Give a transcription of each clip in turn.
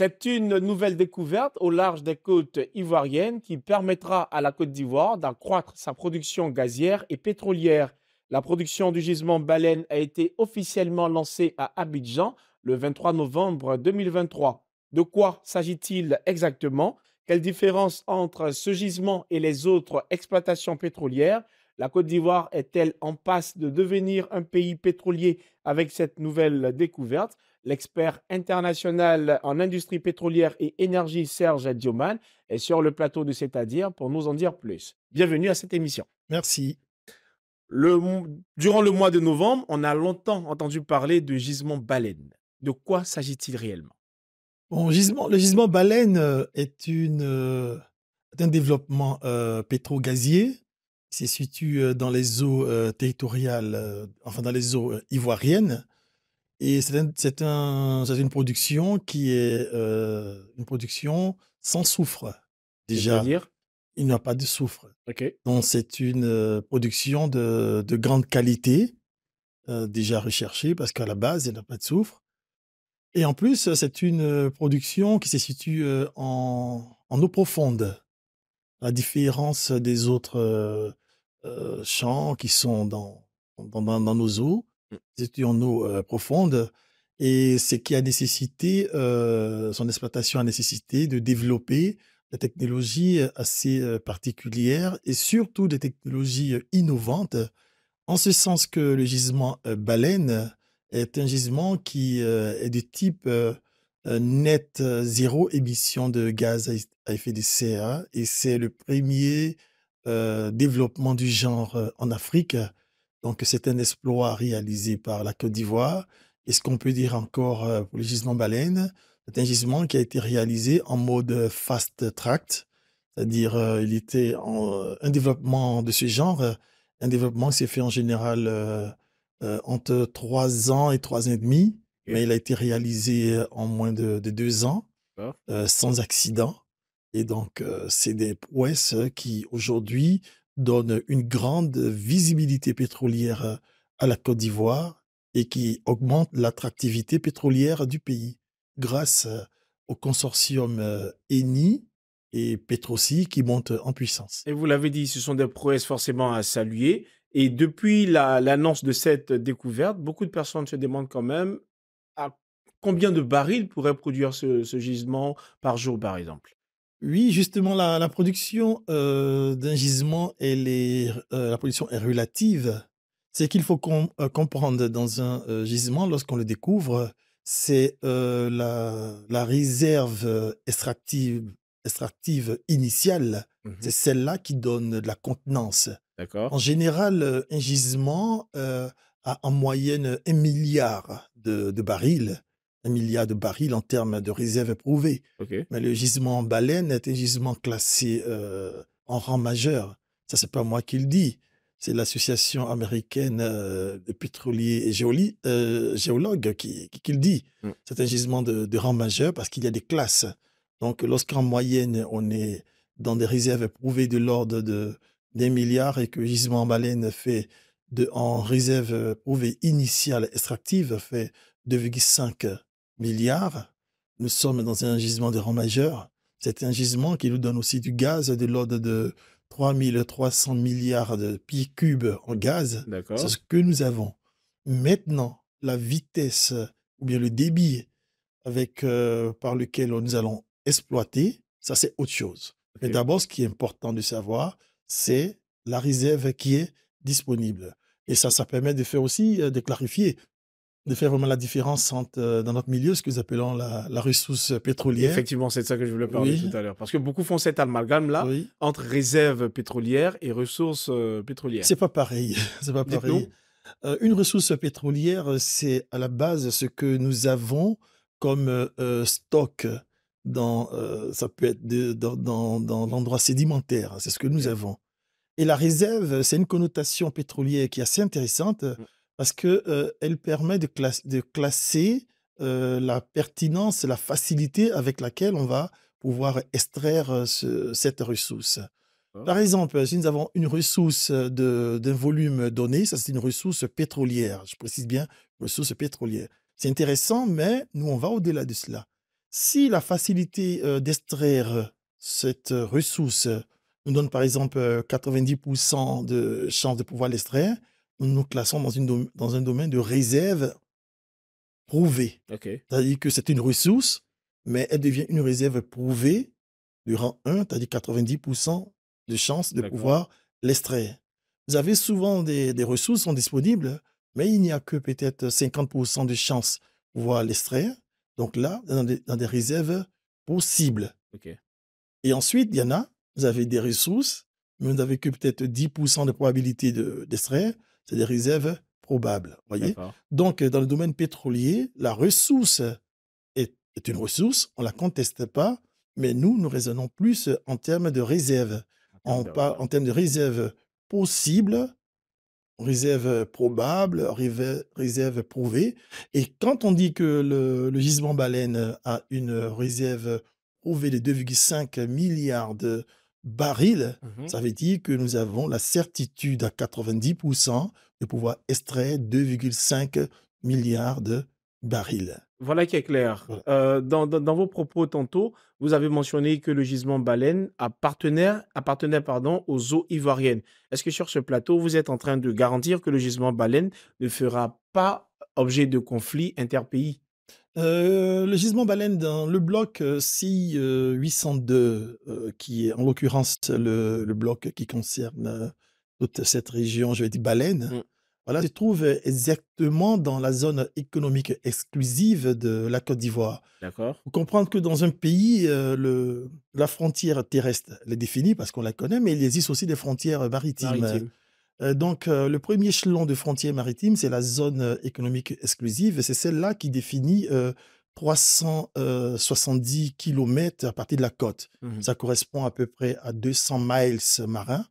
C'est une nouvelle découverte au large des côtes ivoiriennes qui permettra à la Côte d'Ivoire d'accroître sa production gazière et pétrolière. La production du gisement baleine a été officiellement lancée à Abidjan le 23 novembre 2023. De quoi s'agit-il exactement Quelle différence entre ce gisement et les autres exploitations pétrolières la Côte d'Ivoire est-elle en passe de devenir un pays pétrolier avec cette nouvelle découverte L'expert international en industrie pétrolière et énergie Serge Dioman est sur le plateau de C'est-à-dire pour nous en dire plus. Bienvenue à cette émission. Merci. durant le mois de novembre, on a longtemps entendu parler de gisement baleine. De quoi s'agit-il réellement Le gisement baleine euh, est, une, euh, un développement euh, pétro-gazier se situe dans les eaux territoriales, enfin dans les eaux ivoiriennes. Et c'est un, une production qui est une production sans soufre. Déjà, il n'y a pas de soufre. Donc c'est une production de, grande qualité, déjà recherchée, parce qu'à la base, il n'y a pas de soufre. Et en plus, c'est une production qui se situe en, eau profonde à différence des autres euh, champs qui sont dans, dans, dans nos eaux, mmh. des études en eau euh, profonde, et ce qui a nécessité, euh, son exploitation a nécessité de développer des technologies assez particulières et surtout des technologies innovantes, en ce sens que le gisement baleine est un gisement qui est de type net zéro émission de gaz à effet de serre et c'est le premier euh, développement du genre euh, en Afrique. Donc, c'est un exploit réalisé par la Côte d'Ivoire. Et ce qu'on peut dire encore euh, pour le gisement baleine, c'est un gisement qui a été réalisé en mode fast track, c'est-à-dire il était un développement de ce genre, un développement s'est fait en général entre trois ans et trois ans et demi, mais il a été réalisé en moins de, deux ans, sans accident. Et donc, c'est des prouesses qui, aujourd'hui, donnent une grande visibilité pétrolière à la Côte d'Ivoire et qui augmentent l'attractivité pétrolière du pays grâce au consortium ENI et Petroci qui montent en puissance. Et vous l'avez dit, ce sont des prouesses forcément à saluer. Et depuis l'annonce de cette découverte, beaucoup de personnes se demandent quand même à combien de barils pourrait produire ce gisement par jour, par exemple. Oui, justement, la, production euh, d'un gisement, est, euh, la production est relative. Ce qu'il faut euh, comprendre dans un gisement, lorsqu'on le découvre, c'est la, réserve extractive, initiale. Mmh c'est celle-là qui donne de la contenance. En général, un gisement a en moyenne un milliard de barils un milliard de barils en termes de réserves éprouvées. Mais le gisement en baleine est un gisement classé euh, en rang majeur. Ça, c'est pas moi qui le dis. C'est l'association américaine euh, de pétroliers et euh, géologues qui, qui, le dit. Hmm. C'est un gisement de, rang majeur parce qu'il y a des classes. Donc, lorsqu'en moyenne, on est dans des réserves éprouvées de l'ordre de d'un milliard et que le gisement en baleine fait de, en réserve éprouvée initiale extractive fait 2,5 milliards. Nous sommes dans un gisement de rang majeur. C'est un gisement qui nous donne aussi du gaz de l'ordre de 3300 milliards de pieds cubes en gaz. C'est ce que nous avons. Maintenant, la vitesse ou bien le débit avec, euh, par lequel nous allons exploiter, ça c'est autre chose. Mais d'abord, ce qui est important de savoir, c'est la réserve qui est disponible. Et ça, ça permet de faire aussi, euh, de clarifier de faire vraiment la différence entre, euh, dans notre milieu, ce que nous appelons la, ressource pétrolière. Effectivement, c'est de ça que je voulais parler tout à l'heure. Parce que beaucoup font cet amalgame-là entre réserve pétrolière et ressource euh, pétrolière. Ce C'est pas pareil. C'est pas pareil. Euh, une ressource pétrolière, c'est à la base ce que nous avons comme stock dans, ça peut être dans, dans, dans l'endroit sédimentaire. Hein, c'est ce que nous avons. Et la réserve, c'est une connotation pétrolière qui est assez intéressante. Mm parce qu'elle euh, permet de, de classer euh, la pertinence, la facilité avec laquelle on va pouvoir extraire euh, cette ressource. Ah. Par exemple, si nous avons une ressource d'un volume donné, ça c'est une ressource pétrolière, je précise bien, ressource pétrolière. C'est intéressant, mais nous on va au-delà de cela. Si la facilité d'extraire cette ressource nous donne par exemple 90% de chances de pouvoir l'extraire, nous nous classons dans, dans un domaine de réserve prouvée. C'est-à-dire que c'est une ressource, mais elle devient une réserve prouvée durant rang 1, c'est-à-dire 90% de chances de pouvoir l'extraire. Vous avez souvent des, des, ressources sont disponibles, mais il n'y a que peut-être 50% de chances de pouvoir l'extraire. Donc là, dans des, dans des réserves possibles. Et ensuite, il y en a, vous avez des ressources, mais vous n'avez que peut-être 10% de probabilité d'extraire c'est des réserves probables. Voyez Donc, euh, dans le domaine pétrolier, la ressource est, une ressource, on ne la conteste pas, mais nous, nous raisonnons plus en termes de réserves. En, en termes de réserves possibles, réserves probables, réserves prouvées. Et quand on dit que le, gisement baleine a une réserve prouvée de 2,5 milliards de baril, mmh ça veut dire que nous avons la certitude à 90% de pouvoir extraire 2,5 milliards de barils. Voilà qui est clair. Euh, dans, vos propos tantôt, vous avez mentionné que le gisement baleine appartenait, appartenait aux eaux ivoiriennes. Est-ce que sur ce plateau, vous êtes en train de garantir que le gisement baleine ne fera pas objet de conflit interpays euh, le gisement baleine dans le bloc 6802 euh, 802 euh, qui est en l'occurrence le, bloc qui concerne toute cette région, je vais dire baleine, mm. voilà, se trouve exactement dans la zone économique exclusive de la Côte d'Ivoire. D'accord. Vous comprendre que dans un pays, le, la frontière terrestre elle est définie parce qu'on la connaît, mais il existe aussi des frontières maritimes. Euh, donc, euh, le premier échelon de frontières maritimes, c'est la zone euh, économique exclusive, c'est celle-là qui définit 370 km à partir de la côte. Mmh Ça correspond à peu près à 200 miles marins.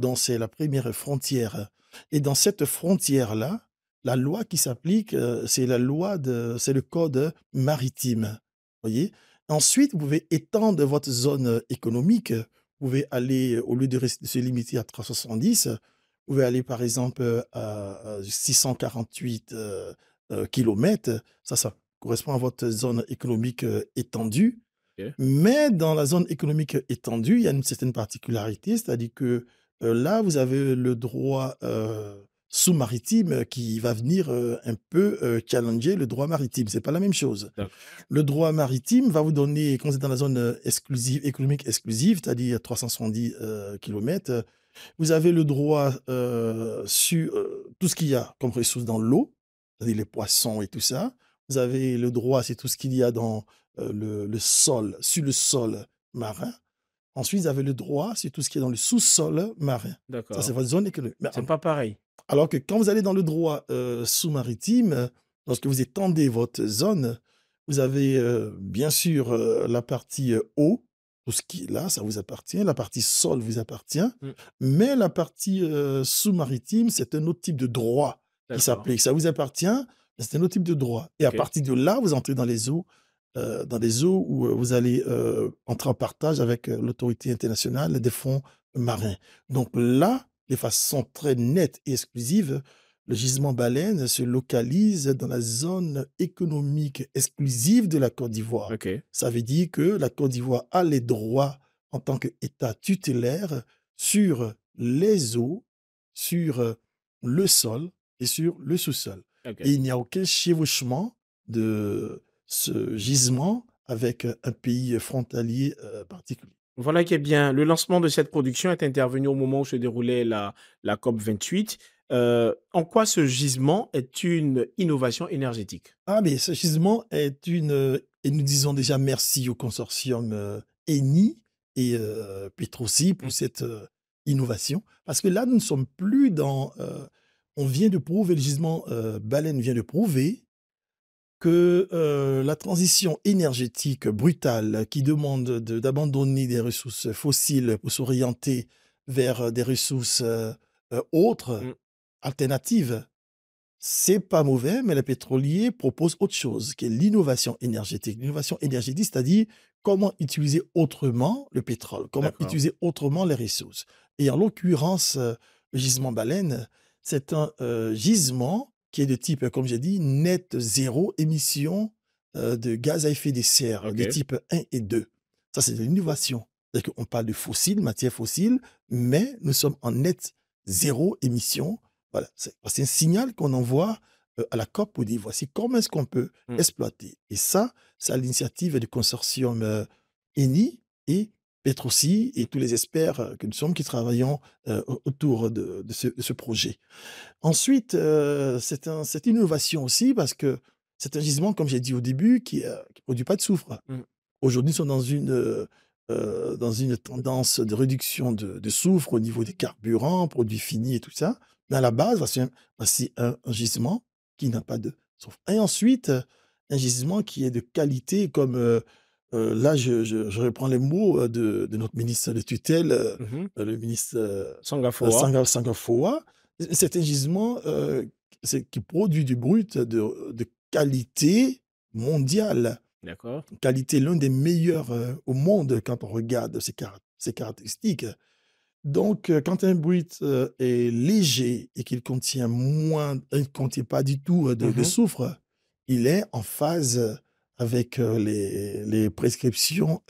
Donc, c'est la première frontière. Et dans cette frontière-là, la loi qui s'applique, c'est la loi de, c'est le code maritime. Voyez. Ensuite, vous pouvez étendre votre zone économique. Vous pouvez aller, au lieu de se limiter à 370, vous pouvez aller, par exemple, euh, à 648 euh, euh, km, Ça, ça correspond à votre zone économique étendue. Mais dans la zone économique étendue, il y a une certaine particularité, c'est-à-dire que là, vous avez le droit sous-maritime qui va venir un peu challenger le droit maritime. C'est pas la même chose. Le droit maritime va vous donner, quand vous êtes dans la zone exclusive, économique exclusive, c'est-à-dire 370 km, vous avez le droit euh, sur euh, tout ce qu'il y a comme ressources dans l'eau, c'est-à-dire les poissons et tout ça. Vous avez le droit, c'est tout ce qu'il y a dans euh, le, le, sol, sur le sol marin. Ensuite, vous avez le droit, sur tout ce qui est dans le sous-sol marin. D'accord. Ça, c'est votre zone économique. C'est pas pareil. Alors que quand vous allez dans le droit sous-maritime, lorsque vous étendez votre zone, vous avez bien sûr la partie eau, tout ce qui est là, ça vous appartient. La partie sol vous appartient. Mmh. Mais la partie euh, sous-maritime, c'est un autre type de droit qui s'applique. Ça vous appartient, c'est un autre type de droit. Et à partir de là, vous entrez dans les eaux, euh, dans des eaux où euh, vous allez entrer en partage avec l'autorité internationale des fonds marins. Donc là, les façons très nettes et exclusives… Le gisement baleine se localise dans la zone économique exclusive de la Côte d'Ivoire. Ça veut dire que la Côte d'Ivoire a les droits en tant qu'État tutélaire sur les eaux, sur euh, le sol et sur le sous-sol. Et il n'y a aucun chevauchement de ce gisement avec un pays frontalier euh, particulier. Voilà qui est bien. Le lancement de cette production est intervenu au moment où se déroulait la, la COP 28. Euh, en quoi ce gisement est une innovation énergétique Ah, mais ce gisement est une. Euh, et nous disons déjà merci au consortium euh, ENI et euh, Petrosi pour mmh. cette innovation. Parce que là, nous ne sommes plus dans. on vient de prouver, le gisement Baleine vient de prouver que la transition énergétique brutale qui demande d'abandonner des ressources fossiles pour s'orienter vers des ressources autres, mmh alternative. C'est pas mauvais, mais les pétroliers proposent autre chose, qui est l'innovation énergétique. L'innovation énergétique, c'est-à-dire comment utiliser autrement le pétrole, comment utiliser autrement les ressources. Et en l'occurrence, euh, le gisement baleine, c'est un euh, gisement qui est de type, comme j'ai dit, net zéro émission euh, de gaz à effet de serre, de type 1 et 2. Ça, c'est de l'innovation. C'est-à-dire qu'on parle de fossiles, matières fossiles, mais nous sommes en net zéro émission c'est un signal qu'on envoie euh, à la COP pour dire voici comment est-ce qu'on peut mmh. exploiter. Et ça, c'est l'initiative du consortium euh, ENI et petroci et tous les experts euh, que nous sommes qui travaillons autour de, ce, projet. Ensuite, c'est une innovation aussi parce que c'est un gisement, comme j'ai dit au début, qui ne produit pas de soufre. Mmh. Aujourd'hui, nous sommes dans une, dans une tendance de réduction de, soufre au niveau des carburants, produits finis et tout ça à la base, voici un, gisement qui n'a pas de soufre. Et ensuite, euh, un gisement qui est de qualité, comme euh, euh, là, je, reprends les mots de, notre ministre de tutelle, mhm. le ministre Sangafoa. C'est un gisement qui produit du brut de, qualité mondiale. D'accord. Qualité l'un des meilleurs au monde quand on regarde ses caractéristiques. Donc, euh, quand un bruit euh, est léger et qu'il contient moins, euh, il ne contient pas du tout de, mmh soufre, il est en phase avec les, prescriptions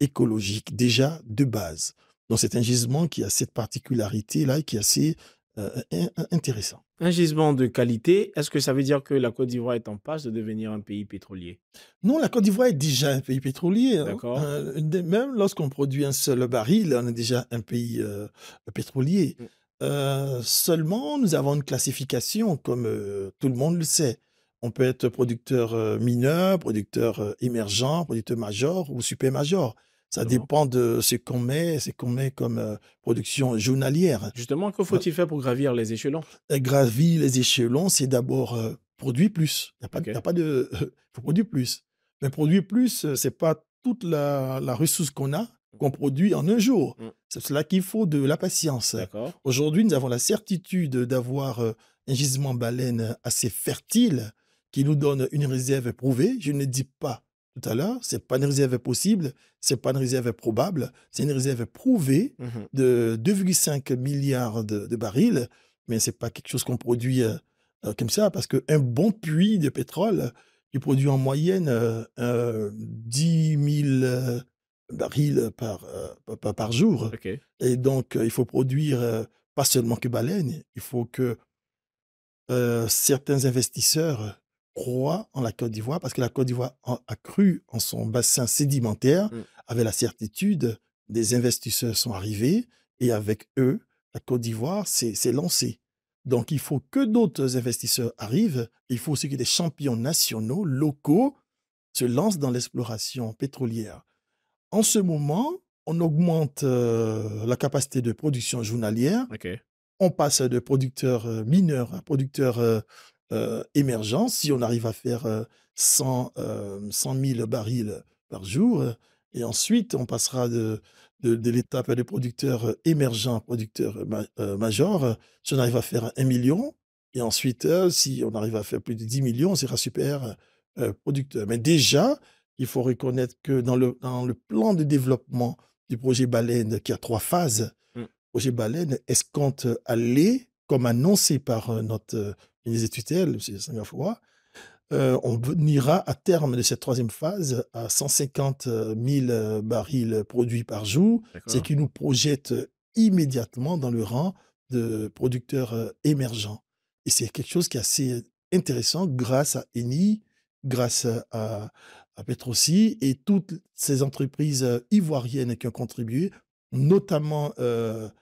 écologiques déjà de base. Donc, c'est un gisement qui a cette particularité-là qui est assez intéressant. Un gisement de qualité, est-ce que ça veut dire que la Côte d'Ivoire est en passe de devenir un pays pétrolier Non, la Côte d'Ivoire est déjà un pays pétrolier. Hein. Euh, même lorsqu'on produit un seul baril, on est déjà un pays euh, pétrolier. Mmh. Euh, seulement, nous avons une classification, comme tout le monde le sait. On peut être producteur mineur, producteur émergent, producteur major ou super major. Ça dépend de ce qu'on met, ce qu'on met comme euh, production journalière. Justement, que euh, faut-il faire pour gravir les échelons euh, Gravir les échelons, c'est d'abord produire plus. Il n'y a, pas de... faut produire plus. Mais produire plus, ce n'est pas toute la, ressource qu'on a mmh. qu'on produit en un jour. Mmh. C'est cela qu'il faut de la patience. Aujourd'hui, nous avons la certitude d'avoir un gisement baleine assez fertile qui nous donne une réserve prouvée. Je ne dis pas tout à l'heure, c'est pas une réserve possible, c'est pas une réserve probable, c'est une réserve prouvée mmh de 2,5 milliards de, barils, mais c'est pas quelque chose qu'on produit euh, euh, comme ça, parce qu'un bon puits de pétrole, il produit en moyenne 10 euh, 000 barils par, par, jour. Et donc, il faut produire pas seulement que baleine, il faut que certains investisseurs croit en la Côte d'Ivoire parce que la Côte d'Ivoire a cru en son bassin sédimentaire mmh. avec la certitude des investisseurs sont arrivés et avec eux, la Côte d'Ivoire s'est lancée. Donc il faut que d'autres investisseurs arrivent, il faut aussi que des champions nationaux, locaux, se lancent dans l'exploration pétrolière. En ce moment, on augmente euh, la capacité de production journalière. On passe de producteurs euh, mineurs à producteurs euh, euh, émergents, si on arrive à faire 100, 100 000 barils par jour, euh, et ensuite on passera de, de, l'étape des producteurs euh, émergents, producteurs majeurs, si on arrive à faire 1 million, et ensuite si on arrive à faire plus de 10 millions, on sera super producteur. Mais déjà, il faut reconnaître que dans le, dans le plan de développement du projet Baleine, qui a trois phases, mmh. le projet Baleine est-ce compte aller, comme annoncé par notre les tutelles, c'est euh, on ira à terme de cette troisième phase à 150 000 euh, barils produits par jour, ce qui nous projette immédiatement dans le rang de producteurs euh, émergents. Et c'est quelque chose qui est assez intéressant grâce à Eni, grâce à, à et toutes ces entreprises ivoiriennes qui ont contribué, notamment une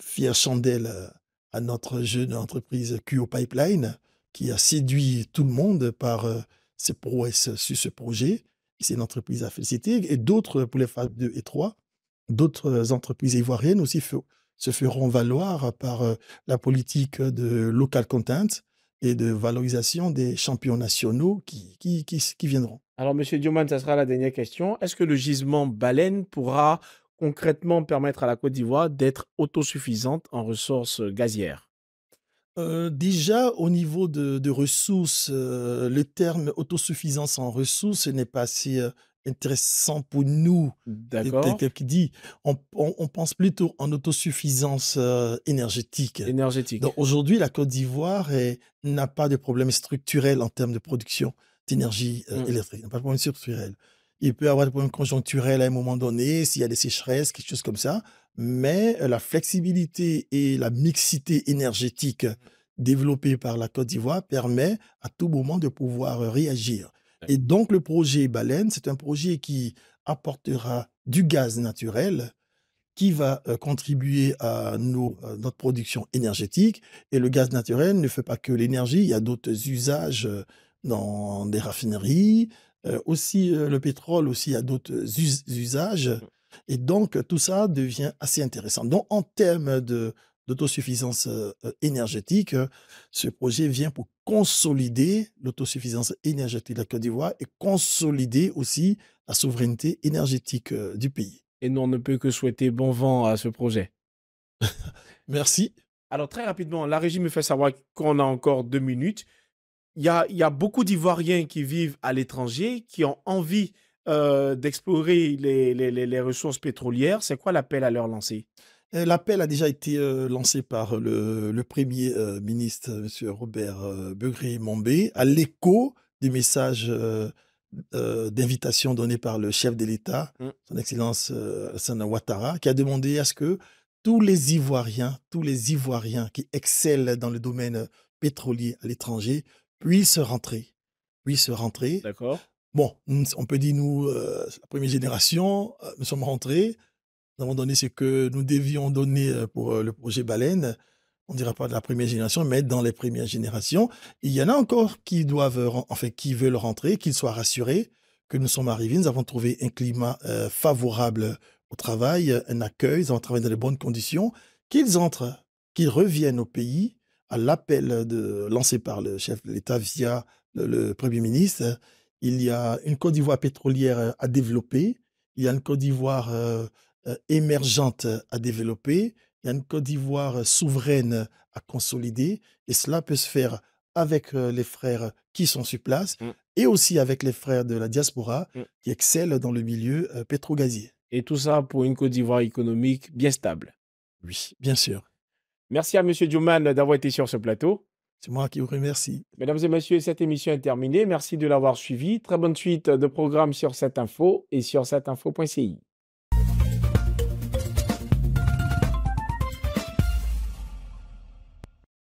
fière chandelle à notre jeune entreprise QO Pipeline, qui a séduit tout le monde par euh, ses prouesses sur ce projet. C'est une entreprise à féliciter. Et d'autres, pour les phases 2 et 3, d'autres entreprises ivoiriennes aussi se feront valoir par euh, la politique de local content et de valorisation des champions nationaux qui, qui, qui, viendront. Alors, Monsieur Dioman, ça sera la dernière question. Est-ce que le gisement baleine pourra concrètement permettre à la Côte d'Ivoire d'être autosuffisante en ressources euh, gazières euh, déjà, au niveau de, ressources, euh, le terme autosuffisance en ressources n'est pas assez intéressant pour nous. D'accord. qui dit, on, pense plutôt en autosuffisance énergétique. Énergétique. Donc aujourd'hui, la Côte d'Ivoire n'a pas de problème structurel en termes de production d'énergie mmh. électrique, pas de problème structurel. Il peut avoir des problèmes conjoncturels à un moment donné, s'il y a des sécheresses, quelque chose comme ça. Mais euh, la flexibilité et la mixité énergétique mmh. développée par la Côte d'Ivoire permet à tout moment de pouvoir euh, réagir. Et donc le projet Baleine, c'est un projet qui apportera du gaz naturel qui va euh, contribuer à notre production énergétique. Et le gaz naturel ne fait pas que l'énergie, il y a d'autres usages dans des raffineries, euh, aussi, euh, le pétrole aussi a d'autres euh, usages. Mmh. Et donc, tout ça devient assez intéressant. Donc, en termes d'autosuffisance énergétique, ce projet vient pour consolider l'autosuffisance énergétique de la Côte d'Ivoire et consolider aussi la souveraineté énergétique du pays. Et nous, on ne peut que souhaiter bon vent à ce projet. Merci. Alors, très rapidement, la régie me fait savoir qu'on a encore deux minutes il y a, beaucoup d'Ivoiriens qui vivent à l'étranger, qui ont envie euh, d'explorer les, ressources pétrolières. C'est quoi l'appel à leur lancer euh, L'appel a déjà été euh, lancé par le, Premier ministre, M. Robert Begré Mombé, à l'écho du message d'invitation donné par le chef de l'État, mmh. son Excellence Hassan Ouattara, qui a demandé à ce que tous les Ivoiriens, tous les Ivoiriens qui excellent dans le domaine pétrolier à l'étranger se rentrer. Puisse rentrer. D'accord. Bon, on peut dire, nous, euh, la première génération, euh, nous sommes rentrés. Nous avons donné ce que nous devions donner euh, pour le projet Baleine. On ne dira pas de la première génération, mais dans les premières générations. Il y en a encore qui doivent, fait, qui veulent rentrer, qu'ils soient rassurés que nous sommes arrivés. Nous avons trouvé un climat favorable au travail, un accueil. Ils ont travaillé dans les bonnes conditions. Qu'ils entrent, qu'ils reviennent au pays à l'appel lancé par le chef de l'État via le, Premier ministre, il y a une Côte d'Ivoire pétrolière euh, à développer, il y a une Côte d'Ivoire euh, euh, émergente à développer, il y a une Côte d'Ivoire souveraine à consolider, et cela peut se faire avec les frères qui sont sur place mmh. et aussi avec les frères de la diaspora mmh. qui excellent dans le milieu pétro-gazier. Et tout ça pour une Côte d'Ivoire économique bien stable. Oui, bien sûr. Merci à M. Duman d'avoir été sur ce plateau. C'est moi qui vous remercie. Mesdames et messieurs, cette émission est terminée. Merci de l'avoir suivi. Très bonne suite de programme sur cette info et sur cetteinfo.ci.